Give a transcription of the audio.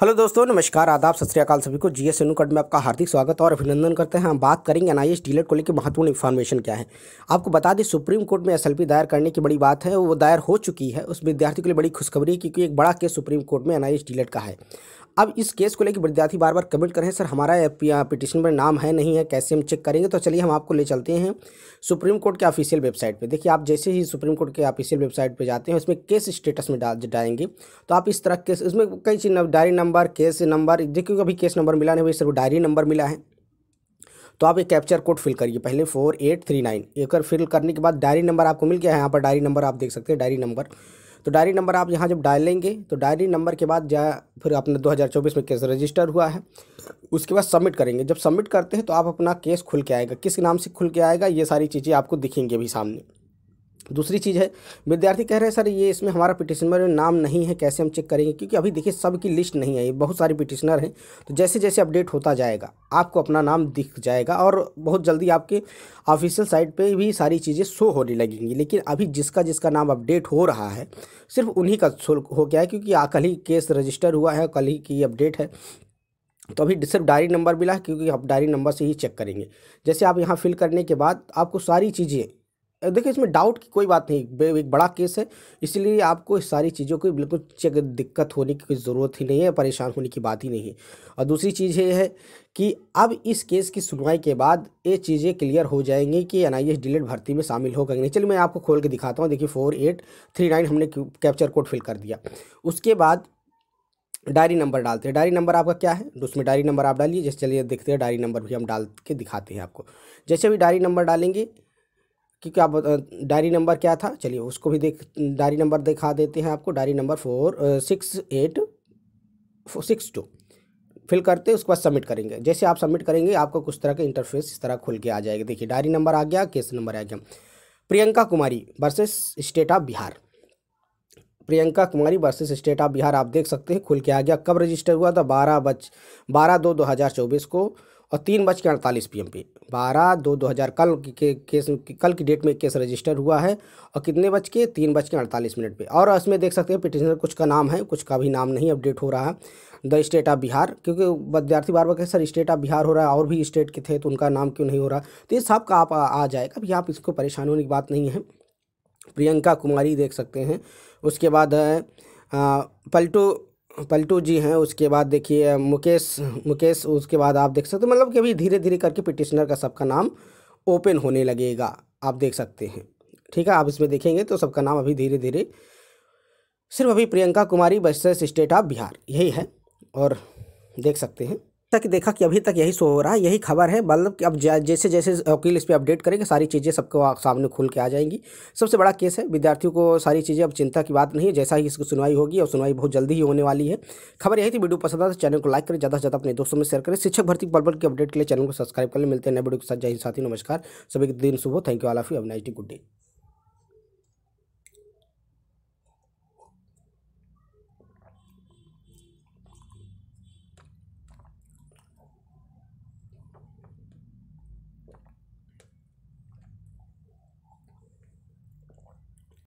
hello दोस्तों नमस्कार आदाब सत श्रीकाल सभी को जीएस एनू में आपका हार्दिक स्वागत और अभिनंदन करते हैं हम बात करेंगे एनआईएस डीलर को लेकर महत्वपूर्ण इन्फॉर्मेशन क्या है आपको बता दें सुप्रीम कोर्ट में एसएलपी दायर करने की बड़ी बात है वो दायर हो चुकी है उस विद्यार्थी के लिए बड़ी खुशखबरी है क्योंकि एक बड़ा केस सुप्रीम कोर्ट में एनआईएस डीलर का है अब इस केस को लेकर विद्यार्थी बार बार कमेंट कर रहे हैं सर हमारा पिटिशन में नाम है नहीं है कैसे हम चेक करेंगे तो चलिए हम आपको ले चलते हैं सुप्रीम कोर्ट के ऑफिशियल वेबसाइट पे देखिए आप जैसे ही सुप्रीम कोर्ट के ऑफिशियल वेबसाइट पे जाते हैं उसमें केस स्टेटस में डाल डालेंगे तो आप इस तरह केस उसमें कई चीज़ डायरी नंबर केस नंबर देखिए अभी केस नंबर मिला नहीं भाई सिर्फ डायरी नंबर मिला है तो आप एक कैप्चर कोड फिल करिए पहले फोर एट थ्री नाइन एक बार फिल करने के बाद डायरी नंबर आपको मिल गया है यहाँ पर डायरी नंबर आप देख सकते हैं डायरी नंबर तो डायरी नंबर आप यहाँ जब डाल लेंगे तो डायरी नंबर के बाद जा फिर आपने 2024 में केस रजिस्टर हुआ है उसके बाद सबमिट करेंगे जब सबमिट करते हैं तो आप अपना केस खुल के आएगा किस नाम से खुल के आएगा ये सारी चीज़ें आपको दिखेंगे अभी सामने दूसरी चीज़ है विद्यार्थी कह रहे हैं सर ये इसमें हमारा पिटिशनर में नाम नहीं है कैसे हम चेक करेंगे क्योंकि अभी देखिए सबकी लिस्ट नहीं है ये बहुत सारे पिटिशनर हैं तो जैसे जैसे अपडेट होता जाएगा आपको अपना नाम दिख जाएगा और बहुत जल्दी आपके ऑफिशियल साइट पे भी सारी चीज़ें शो होने लगेंगी लेकिन अभी जिसका जिसका नाम अपडेट हो रहा है सिर्फ उन्हीं का हो गया है क्योंकि कल ही केस रजिस्टर हुआ है कल ही की अपडेट है तो अभी सिर्फ डायरी नंबर मिला है क्योंकि आप डायरी नंबर से ही चेक करेंगे जैसे आप यहाँ फिल करने के बाद आपको सारी चीज़ें देखिए इसमें डाउट की कोई बात नहीं एक बड़ा केस है इसलिए आपको इस सारी चीज़ों की बिल्कुल चेक दिक्कत होने की कोई ज़रूरत ही नहीं है परेशान होने की बात ही नहीं है और दूसरी चीज़ ये है कि अब इस केस की सुनवाई के बाद ये चीज़ें क्लियर हो जाएंगी कि एन आई डिलेट भर्ती में शामिल हो गए नहीं चलिए मैं आपको खोल के दिखाता हूँ देखिए फोर एट थ्री नाइन हमने कैप्चर कोड फिल कर दिया उसके बाद डायरी नंबर डालते हैं डायरी नंबर आपका क्या है तो उसमें डायरी नंबर आप डालिए जैसे चलिए देखते हैं डायरी नंबर भी हम डाल के दिखाते हैं आपको जैसे भी डायरी नंबर डालेंगे कि क्या डायरी नंबर क्या था चलिए उसको भी देख डायरी नंबर दिखा देते हैं आपको diary number four six eight six two fill करते उसके बाद सबमिट करेंगे जैसे आप सबमिट करेंगे आपको कुछ तरह के इंटरफेस इस तरह खुल के आ जाएगा देखिए डायरी नंबर आ गया केस नंबर आ गया Priyanka Kumari versus state of Bihar Priyanka Kumari versus state of Bihar आप देख सकते हैं खुल के आ गया कब रजिस्टर हुआ था बारह बज बारह दो दो हज़ार चौबीस को और तीन बज के अड़तालीस पी एम पे बारह दो दो हज़ार कल के केस कल की डेट में केस रजिस्टर हुआ है और कितने बज के तीन बज के अड़तालीस मिनट पे और इसमें देख सकते हैं पिटिशनर कुछ का नाम है कुछ का भी नाम नहीं अपडेट हो रहा है द स्टेट ऑफ बिहार क्योंकि विद्यार्थी बार बार कहे सर स्टेट ऑफ बिहार हो रहा है और भी स्टेट के थे तो उनका नाम क्यों नहीं हो रहा तो ये सब का आप आ जाएगा अभी आप इसको परेशान होने की बात नहीं है प्रियंका कुमारी देख सकते हैं उसके बाद है पलटू पलटू जी हैं उसके बाद देखिए मुकेश मुकेश उसके बाद आप देख सकते हैं मतलब कि अभी धीरे धीरे करके पिटिशनर का सबका नाम ओपन होने लगेगा आप देख सकते हैं ठीक है आप इसमें देखेंगे तो सबका नाम अभी धीरे धीरे सिर्फ अभी Priyanka Kumari versus state of Bihar यही है और देख सकते हैं तक देखा कि अभी तक यही शो हो रहा है यही खबर है मतलब कि अब जैसे जैसे वकील इस पर अपडेट करेंगे सारी चीज़ें सबको सामने खुल के आ जाएंगी सबसे बड़ा केस है विद्यार्थियों को सारी चीज़ें अब चिंता की बात नहीं है जैसा ही इसकी सुनवाई होगी और सुनवाई बहुत जल्दी ही होने वाली है खबर यही थी वीडियो पसंद आता तो चैनल को लाइक करें ज़्यादा से ज़्यादा अपने दोस्तों में शेयर करें शिक्षक भर्ती बल के अपडेट के लिए चैनल को सब्सक्राइब करें मिलते हैं नए वीडियो के साथ जय साथी नमस्कार सभी के दिन सुबह थैंक यू आलाफी अब नाइटी गुड डे